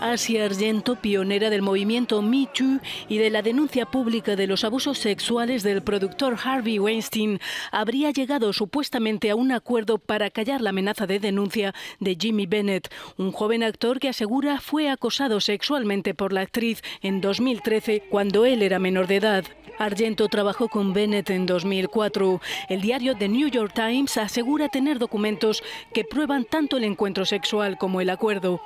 Asia Argento, pionera del movimiento Me Too y de la denuncia pública de los abusos sexuales del productor Harvey Weinstein, habría llegado supuestamente a un acuerdo para callar la amenaza de denuncia de Jimmy Bennett, un joven actor que asegura fue acosado sexualmente por la actriz en 2013 cuando él era menor de edad. Argento trabajó con Bennett en 2004. El diario The New York Times asegura tener documentos que prueban tanto el encuentro sexual como el acuerdo.